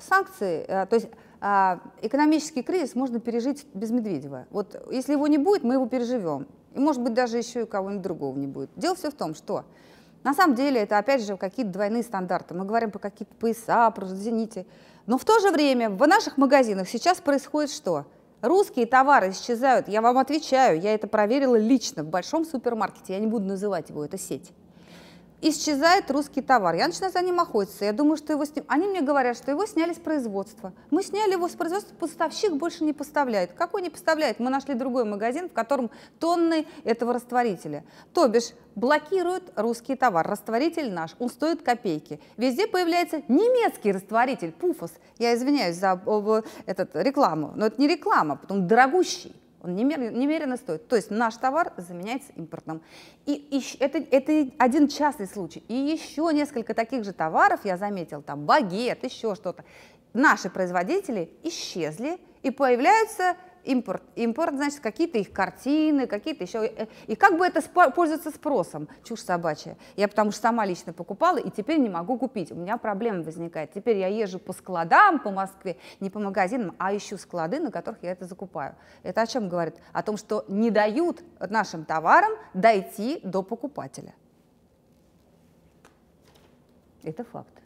санкции, э, то есть а, экономический кризис можно пережить без Медведева. Вот если его не будет, мы его переживем. И, может быть, даже еще и кого-нибудь другого не будет. Дело все в том, что на самом деле это, опять же, какие-то двойные стандарты. Мы говорим про какие-то пояса, про зените. Но в то же время в наших магазинах сейчас происходит что? Русские товары исчезают. Я вам отвечаю, я это проверила лично в большом супермаркете. Я не буду называть его, это сеть исчезает русский товар. Я начинаю за ним охотиться. Я думаю, что его сним... Они мне говорят, что его сняли с производства. Мы сняли его с производства, поставщик больше не поставляет. Какой не поставляет? Мы нашли другой магазин, в котором тонны этого растворителя. То бишь блокируют русский товар. Растворитель наш, он стоит копейки. Везде появляется немецкий растворитель, пуфос. Я извиняюсь за этот, рекламу, но это не реклама, потом дорогущий. Он немерено, немерено стоит. То есть наш товар заменяется импортным. И, и это, это один частный случай. И еще несколько таких же товаров я заметил, там багет, еще что-то. Наши производители исчезли и появляются импорт. Импорт, значит, какие-то их картины, какие-то еще... Э, и как бы это спо- пользуется спросом? Чушь собачья. Я потому что сама лично покупала, и теперь не могу купить. У меня проблема возникает. Теперь я езжу по складам по Москве, не по магазинам, а ищу склады, на которых я это закупаю. Это о чем говорит? О том, что не дают нашим товарам дойти до покупателя. Это факт.